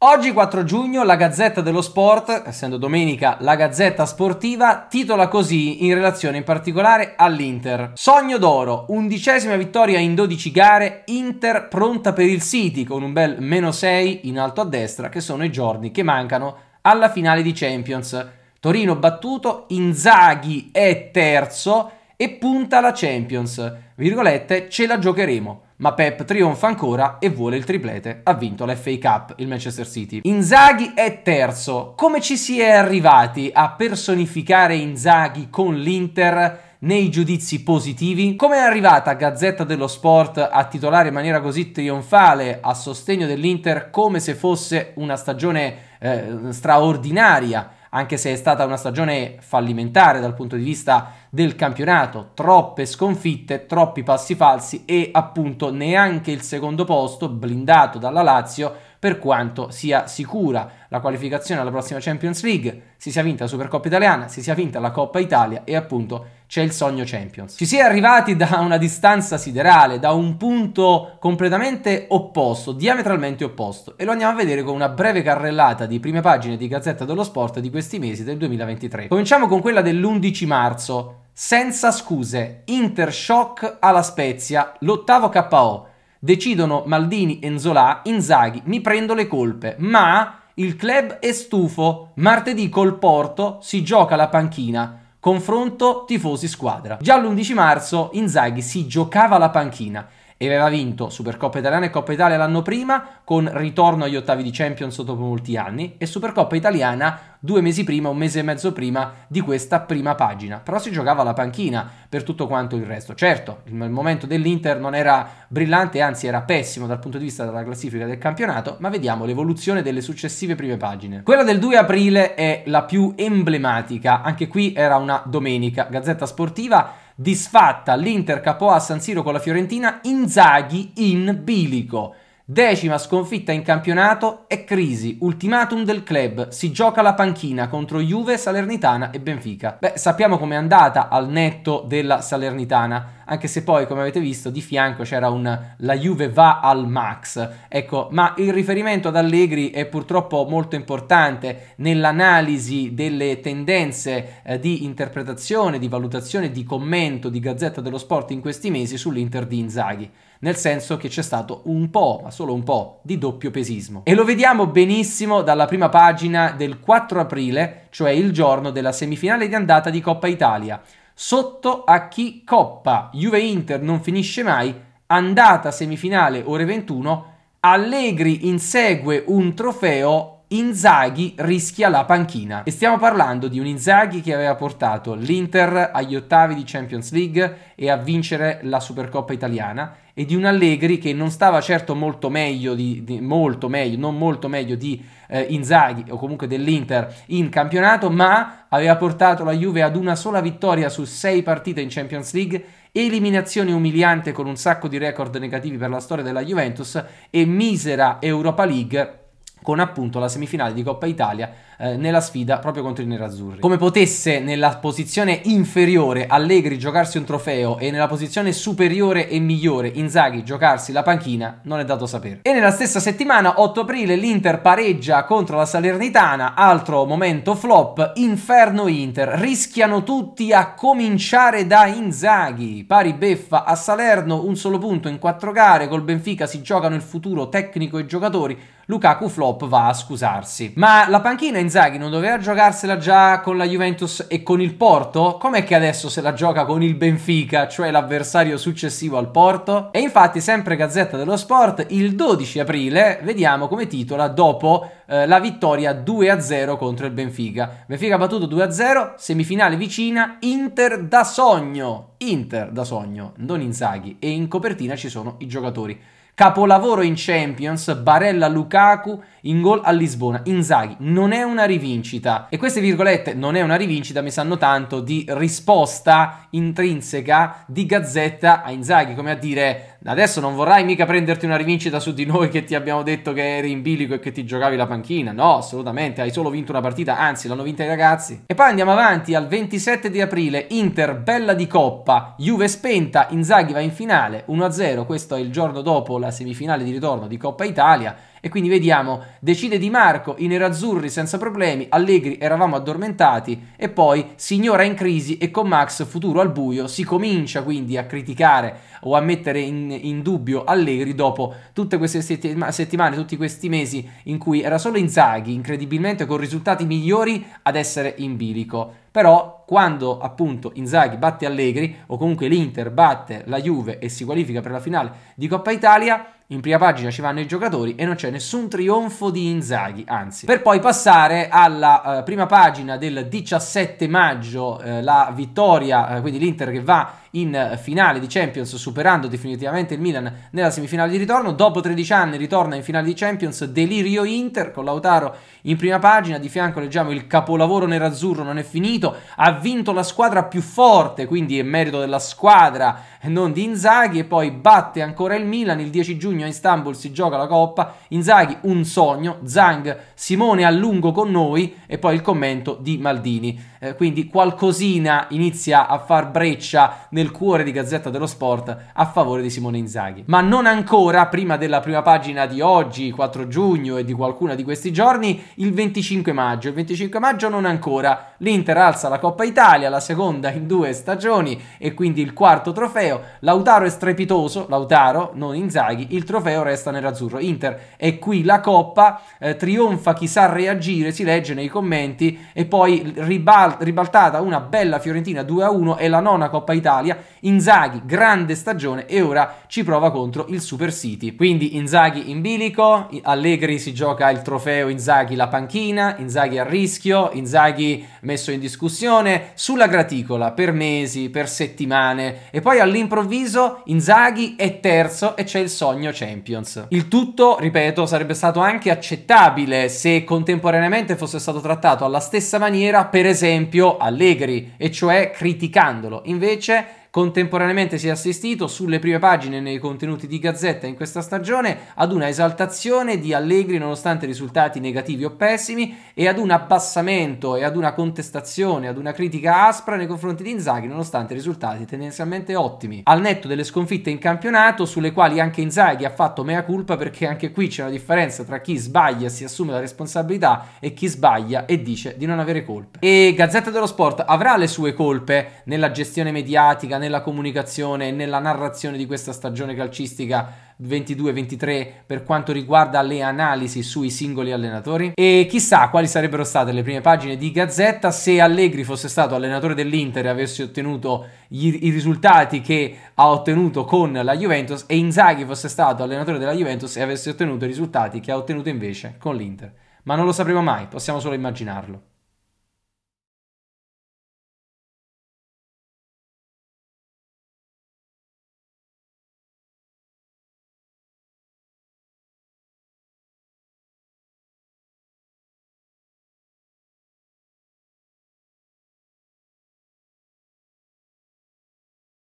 Oggi 4 giugno la Gazzetta dello Sport, essendo domenica la Gazzetta Sportiva, titola così in relazione in particolare all'Inter. Sogno d'oro, undicesima vittoria in 12 gare, Inter pronta per il City con un bel meno 6 in alto a destra che sono i giorni che mancano alla finale di Champions. Torino battuto, Inzaghi è terzo e punta alla Champions. Virgolette, ce la giocheremo ma Pep trionfa ancora e vuole il triplete. Ha vinto l'FA Cup il Manchester City. Inzaghi è terzo. Come ci si è arrivati a personificare Inzaghi con l'Inter? nei giudizi positivi. Come è arrivata Gazzetta dello Sport a titolare in maniera così trionfale a sostegno dell'Inter come se fosse una stagione eh, straordinaria anche se è stata una stagione fallimentare dal punto di vista del campionato, troppe sconfitte, troppi passi falsi e appunto neanche il secondo posto blindato dalla Lazio per quanto sia sicura la qualificazione alla prossima Champions League, si sia vinta la Supercoppa italiana, si sia vinta la Coppa Italia e appunto c'è il sogno Champions. Ci si è arrivati da una distanza siderale, da un punto completamente opposto, diametralmente opposto e lo andiamo a vedere con una breve carrellata di prime pagine di Gazzetta dello Sport di questi mesi del 2023. Cominciamo con quella dell'11 marzo. Senza scuse, Intershock alla Spezia, l'ottavo KO. Decidono Maldini e Nzola, Inzaghi, mi prendo le colpe, ma il club è stufo. Martedì col Porto si gioca la panchina. Confronto tifosi squadra. Già l'11 marzo Inzaghi si giocava la panchina e aveva vinto Supercoppa Italiana e Coppa Italia l'anno prima con ritorno agli ottavi di Champions dopo molti anni e Supercoppa Italiana due mesi prima, un mese e mezzo prima di questa prima pagina. Però si giocava la panchina per tutto quanto il resto. Certo, il momento dell'Inter non era brillante, anzi era pessimo dal punto di vista della classifica del campionato, ma vediamo l'evoluzione delle successive prime pagine. Quella del 2 aprile è la più emblematica, anche qui era una domenica, Gazzetta Sportiva Disfatta l'Inter capo a San Siro con la Fiorentina, Inzaghi in bilico. Decima sconfitta in campionato è crisi, ultimatum del club, si gioca la panchina contro Juve, Salernitana e Benfica. Beh, sappiamo com'è andata al netto della Salernitana, anche se poi, come avete visto, di fianco c'era un la Juve va al max. Ecco, ma il riferimento ad Allegri è purtroppo molto importante nell'analisi delle tendenze eh, di interpretazione, di valutazione, di commento di Gazzetta dello Sport in questi mesi sull'Inter di Inzaghi, nel senso che c'è stato un po', ma solo un po' di doppio pesismo. E lo vediamo benissimo dalla prima pagina del 4 aprile, cioè il giorno della semifinale di andata di Coppa Italia. Sotto a chi Coppa Juve-Inter non finisce mai, andata semifinale ore 21, Allegri insegue un trofeo Inzaghi rischia la panchina. E stiamo parlando di un Inzaghi che aveva portato l'Inter agli ottavi di Champions League e a vincere la Supercoppa italiana e di un Allegri che non stava certo molto meglio di, di molto meglio, non molto meglio di eh, Inzaghi o comunque dell'Inter in campionato, ma aveva portato la Juve ad una sola vittoria su sei partite in Champions League eliminazione umiliante con un sacco di record negativi per la storia della Juventus e misera Europa League con appunto la semifinale di Coppa Italia eh, nella sfida proprio contro i nerazzurri. Come potesse nella posizione inferiore Allegri giocarsi un trofeo e nella posizione superiore e migliore Inzaghi giocarsi la panchina non è dato sapere. E nella stessa settimana 8 aprile l'Inter pareggia contro la Salernitana, altro momento flop, inferno Inter, rischiano tutti a cominciare da Inzaghi, pari beffa a Salerno, un solo punto in quattro gare, col Benfica si giocano il futuro tecnico e giocatori, Lukaku flop va a scusarsi. Ma la panchina Inzaghi non doveva giocarsela già con la Juventus e con il Porto? Com'è che adesso se la gioca con il Benfica, cioè l'avversario successivo al Porto? E infatti sempre Gazzetta dello Sport, il 12 aprile, vediamo come titola dopo eh, la vittoria 2-0 contro il Benfica. Benfica battuto 2-0, semifinale vicina, Inter da sogno. Inter da sogno, non Inzaghi. E in copertina ci sono i giocatori Capolavoro in Champions, Barella Lukaku in gol a Lisbona. Inzaghi, non è una rivincita. E queste virgolette, non è una rivincita, mi sanno tanto di risposta intrinseca di Gazzetta a Inzaghi, come a dire Adesso non vorrai mica prenderti una rivincita su di noi che ti abbiamo detto che eri in bilico e che ti giocavi la panchina. No, assolutamente, hai solo vinto una partita, anzi l'hanno vinta i ragazzi. E poi andiamo avanti al 27 di aprile, Inter bella di coppa, Juve spenta, Inzaghi va in finale, 1-0, questo è il giorno dopo la semifinale di ritorno di Coppa Italia. E quindi vediamo, decide Di Marco, i nerazzurri senza problemi, Allegri eravamo addormentati e poi Signora in crisi e con Max futuro al buio si comincia quindi a criticare o a mettere in, in dubbio Allegri dopo tutte queste settima, settimane, tutti questi mesi in cui era solo Inzaghi, incredibilmente con risultati migliori ad essere in bilico. Però quando appunto Inzaghi batte Allegri o comunque l'Inter batte la Juve e si qualifica per la finale di Coppa Italia, in prima pagina ci vanno i giocatori e non c'è nessun trionfo di Inzaghi, anzi. Per poi passare alla eh, prima pagina del 17 maggio, eh, la vittoria, eh, quindi l'Inter che va in eh, finale di Champions superando definitivamente il Milan nella semifinale di ritorno, dopo 13 anni ritorna in finale di Champions Delirio Inter con Lautaro in prima pagina, di fianco leggiamo il capolavoro nerazzurro non è finito, ha vinto la squadra più forte, quindi è merito della squadra, non di Inzaghi e poi batte ancora il Milan il 10 giugno giugno a Istanbul si gioca la Coppa, Inzaghi un sogno, Zang, Simone a lungo con noi e poi il commento di Maldini. Eh, quindi qualcosina inizia a far breccia nel cuore di Gazzetta dello Sport a favore di Simone Inzaghi. Ma non ancora, prima della prima pagina di oggi, 4 giugno e di qualcuna di questi giorni, il 25 maggio. Il 25 maggio non ancora, l'Inter alza la Coppa Italia, la seconda in due stagioni e quindi il quarto trofeo, Lautaro è strepitoso, Lautaro, non Inzaghi, il trofeo resta nell'azzurro. Inter è qui la coppa, eh, trionfa chi sa reagire, si legge nei commenti e poi ribal ribaltata una bella Fiorentina 2-1 e la nona Coppa Italia. Inzaghi, grande stagione e ora ci prova contro il Super City. Quindi Inzaghi in bilico, Allegri si gioca il trofeo, Inzaghi la panchina, Inzaghi a rischio, Inzaghi messo in discussione, sulla graticola per mesi, per settimane e poi all'improvviso Inzaghi è terzo e c'è il sogno Champions. Il tutto, ripeto, sarebbe stato anche accettabile se contemporaneamente fosse stato trattato alla stessa maniera, per esempio, Allegri, e cioè criticandolo. Invece Contemporaneamente si è assistito sulle prime pagine nei contenuti di Gazzetta in questa stagione ad una esaltazione di Allegri nonostante risultati negativi o pessimi e ad un abbassamento e ad una contestazione, ad una critica aspra nei confronti di Inzaghi nonostante risultati tendenzialmente ottimi. Al netto delle sconfitte in campionato sulle quali anche Inzaghi ha fatto mea culpa perché anche qui c'è una differenza tra chi sbaglia e si assume la responsabilità e chi sbaglia e dice di non avere colpe. E Gazzetta dello Sport avrà le sue colpe nella gestione mediatica, nella comunicazione e nella narrazione di questa stagione calcistica 22-23 per quanto riguarda le analisi sui singoli allenatori e chissà quali sarebbero state le prime pagine di Gazzetta se Allegri fosse stato allenatore dell'Inter e avesse ottenuto gli, i risultati che ha ottenuto con la Juventus e Inzaghi fosse stato allenatore della Juventus e avesse ottenuto i risultati che ha ottenuto invece con l'Inter ma non lo sapremo mai, possiamo solo immaginarlo.